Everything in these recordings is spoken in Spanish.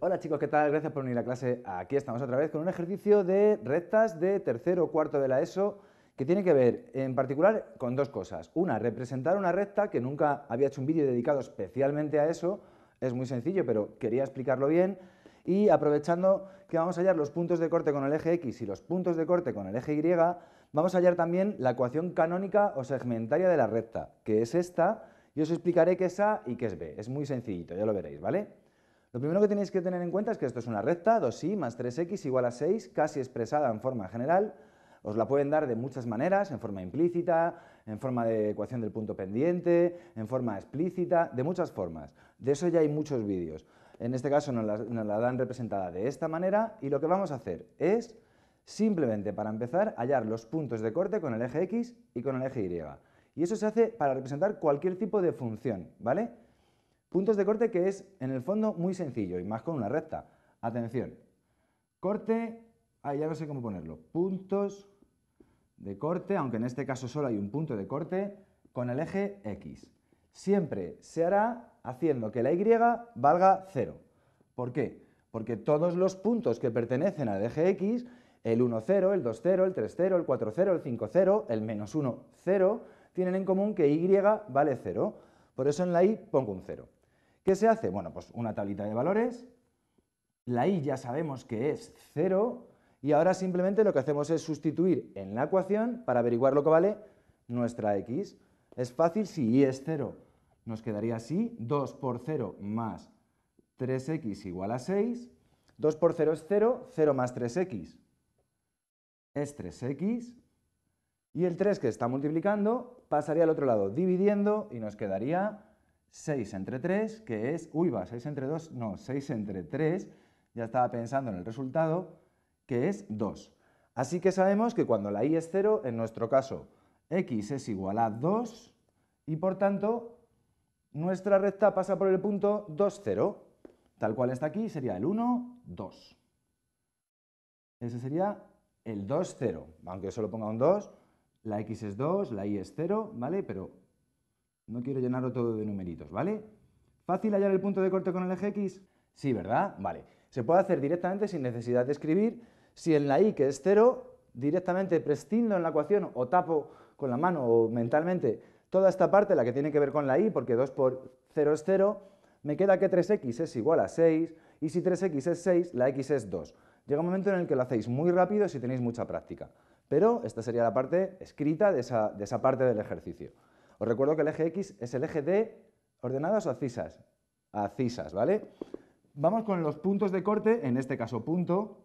Hola chicos, ¿qué tal? Gracias por venir a clase. Aquí estamos otra vez con un ejercicio de rectas de tercero o cuarto de la ESO que tiene que ver en particular con dos cosas. Una, representar una recta, que nunca había hecho un vídeo dedicado especialmente a eso, es muy sencillo, pero quería explicarlo bien. Y aprovechando que vamos a hallar los puntos de corte con el eje X y los puntos de corte con el eje Y, vamos a hallar también la ecuación canónica o segmentaria de la recta, que es esta, y os explicaré qué es A y qué es B. Es muy sencillito, ya lo veréis, ¿vale? Lo primero que tenéis que tener en cuenta es que esto es una recta, 2 y más 3x igual a 6, casi expresada en forma general. Os la pueden dar de muchas maneras, en forma implícita, en forma de ecuación del punto pendiente, en forma explícita, de muchas formas. De eso ya hay muchos vídeos. En este caso nos la, dan representada de esta manera y lo que vamos a hacer es simplemente para empezar hallar los puntos de corte con el eje X y con el eje Y. Y eso se hace para representar cualquier tipo de función, ¿vale? Puntos de corte que es en el fondo muy sencillo y más con una recta. Atención, corte, ahí ya no sé cómo ponerlo, puntos de corte, aunque en este caso solo hay un punto de corte, con el eje X. Siempre se hará haciendo que la y valga 0. ¿Por qué? Porque todos los puntos que pertenecen al eje x, el 1, 0, el 2, 0, el 3, 0, el 4, 0, el 5, 0, el menos 1, 0, tienen en común que y vale 0. Por eso en la y pongo un 0. ¿Qué se hace? Bueno, pues una tablita de valores, la y ya sabemos que es 0, y ahora simplemente lo que hacemos es sustituir en la ecuación para averiguar lo que vale nuestra x. Es fácil si y es 0 nos quedaría así, 2 por 0 más 3x igual a 6. 2 por 0 es 0, 0 más 3x es 3x. Y el 3 que está multiplicando pasaría al otro lado, dividiendo, y nos quedaría 6 entre 3, que es, uy va, 6 entre 2, no, 6 entre 3, ya estaba pensando en el resultado, que es 2. Así que sabemos que cuando la y es 0, en nuestro caso, x es igual a 2, y por tanto, nuestra recta pasa por el punto 2, 0. Tal cual está aquí sería el 1, 2. Ese sería el 2, 0. Aunque yo solo ponga un 2, la x es 2, la y es 0, ¿vale? Pero no quiero llenarlo todo de numeritos, ¿vale? ¿Fácil hallar el punto de corte con el eje x? Sí, ¿verdad? Vale. Se puede hacer directamente sin necesidad de escribir. Si en la y, que es 0, directamente prescindo en la ecuación o tapo con la mano o mentalmente toda esta parte, la que tiene que ver con la Y, porque 2 por 0 es 0, me queda que 3x es igual a 6, y si 3x es 6, la x es 2. Llega un momento en el que lo hacéis muy rápido si tenéis mucha práctica. Pero esta sería la parte escrita de esa, parte del ejercicio. Os recuerdo que el eje X es el eje de ordenadas o acisas. Acisas, ¿vale? Vamos con los puntos de corte, en este caso punto,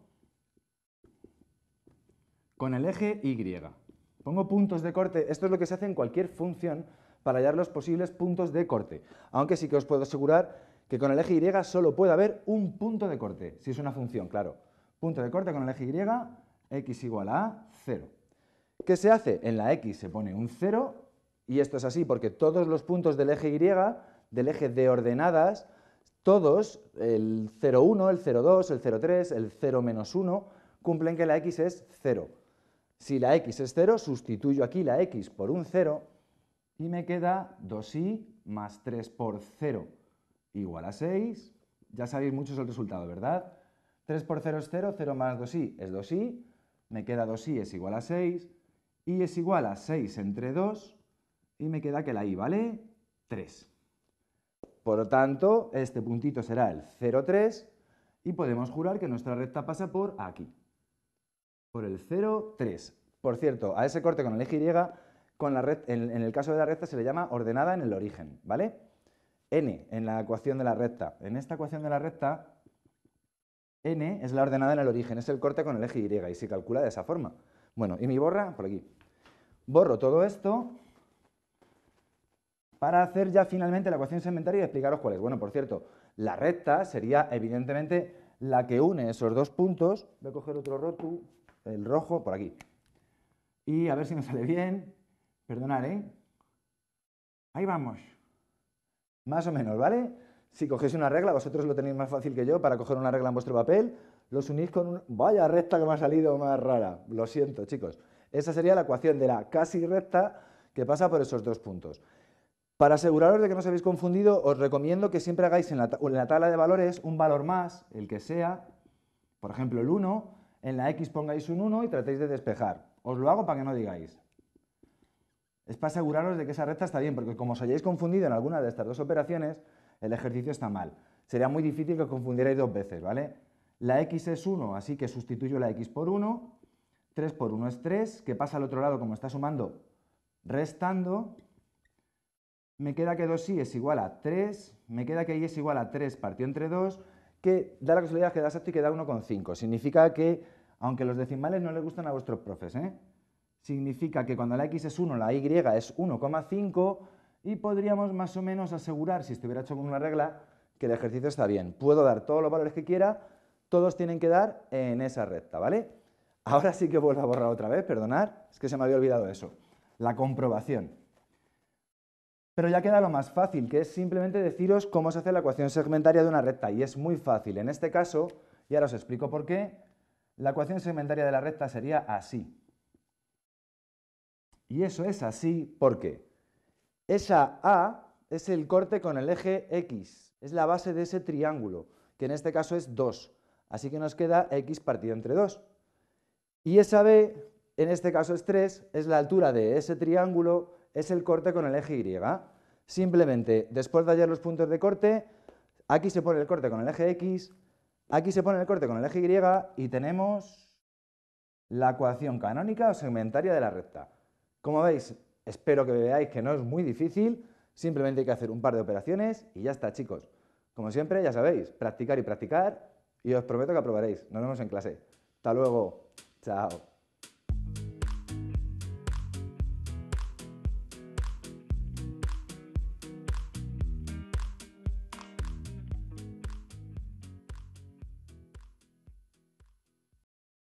con el eje Y. Pongo puntos de corte, esto es lo que se hace en cualquier función para hallar los posibles puntos de corte, aunque sí que os puedo asegurar que con el eje Y solo puede haber un punto de corte, si es una función, claro. Punto de corte con el eje Y, x igual a 0. ¿Qué se hace? En la x se pone un 0, y esto es así porque todos los puntos del eje Y, del eje de ordenadas, todos, el 0,1, el 0,2, el 0,3, el 0 menos 1, cumplen que la x es 0. Si la x es 0, sustituyo aquí la x por un 0 y me queda 2i más 3 por 0 igual a 6. Ya sabéis muchos el resultado, ¿verdad? 3 por 0 es 0, 0 más 2i es 2i, me queda 2i es igual a 6, y es igual a 6 entre 2, y me queda que la i vale 3. Por lo tanto, este puntito será el 0, 3, y podemos jurar que nuestra recta pasa por aquí, por el 0, 3. Por cierto, a ese corte con el eje Y, con la en, el caso de la recta se le llama ordenada en el origen, ¿vale? n en la ecuación de la recta. En esta ecuación de la recta, n es la ordenada en el origen, es el corte con el eje Y y se calcula de esa forma. Bueno, y mi borra, por aquí. Borro todo esto para hacer ya finalmente la ecuación segmentaria y explicaros cuál es. Bueno, por cierto, la recta sería evidentemente la que une esos dos puntos. Voy a coger otro rotu, el rojo, por aquí. Y a ver si me sale bien. Perdonad, ¿eh? Ahí vamos. Más o menos, ¿vale? Si cogéis una regla, vosotros lo tenéis más fácil que yo para coger una regla en vuestro papel, los unís con un... Vaya recta que me ha salido más rara. Lo siento, chicos. Esa sería la ecuación de la casi recta que pasa por esos dos puntos. Para aseguraros de que no os habéis confundido, os recomiendo que siempre hagáis en la, en la tabla de valores un valor más, el que sea, por ejemplo el 1, en la x pongáis un 1 y tratéis de despejar. Os lo hago para que no digáis. Es para aseguraros de que esa recta está bien, porque como os hayáis confundido en alguna de estas dos operaciones, el ejercicio está mal. Sería muy difícil que os confundierais dos veces, ¿vale? La x es 1, así que sustituyo la x por 1. 3 por 1 es 3, que pasa al otro lado como está sumando, restando. Me queda que 2i es igual a 3, me queda que y es igual a 3 partido entre 2, que da la casualidad que da exacto y que da 1,5. Significa que aunque los decimales no les gustan a vuestros profes, ¿eh? significa que cuando la x es 1, la y es 1,5 y podríamos más o menos asegurar, si estuviera hecho con una regla, que el ejercicio está bien. Puedo dar todos los valores que quiera, todos tienen que dar en esa recta, ¿vale? Ahora sí que vuelvo a borrar otra vez, perdonar, es que se me había olvidado eso, la comprobación. Pero ya queda lo más fácil, que es simplemente deciros cómo se hace la ecuación segmentaria de una recta, y es muy fácil. En este caso, y ahora os explico por qué, la ecuación segmentaria de la recta sería así. Y eso es así porque esa A es el corte con el eje X, es la base de ese triángulo, que en este caso es 2. Así que nos queda X partido entre 2. Y esa B, en este caso es 3, es la altura de ese triángulo, es el corte con el eje Y. Simplemente, después de hallar los puntos de corte, aquí se pone el corte con el eje X, Aquí se pone el corte con el eje Y y tenemos la ecuación canónica o segmentaria de la recta. Como veis, espero que veáis que no es muy difícil, simplemente hay que hacer un par de operaciones y ya está, chicos. Como siempre, ya sabéis, practicar y practicar y os prometo que aprobaréis. Nos vemos en clase. Hasta luego. Chao.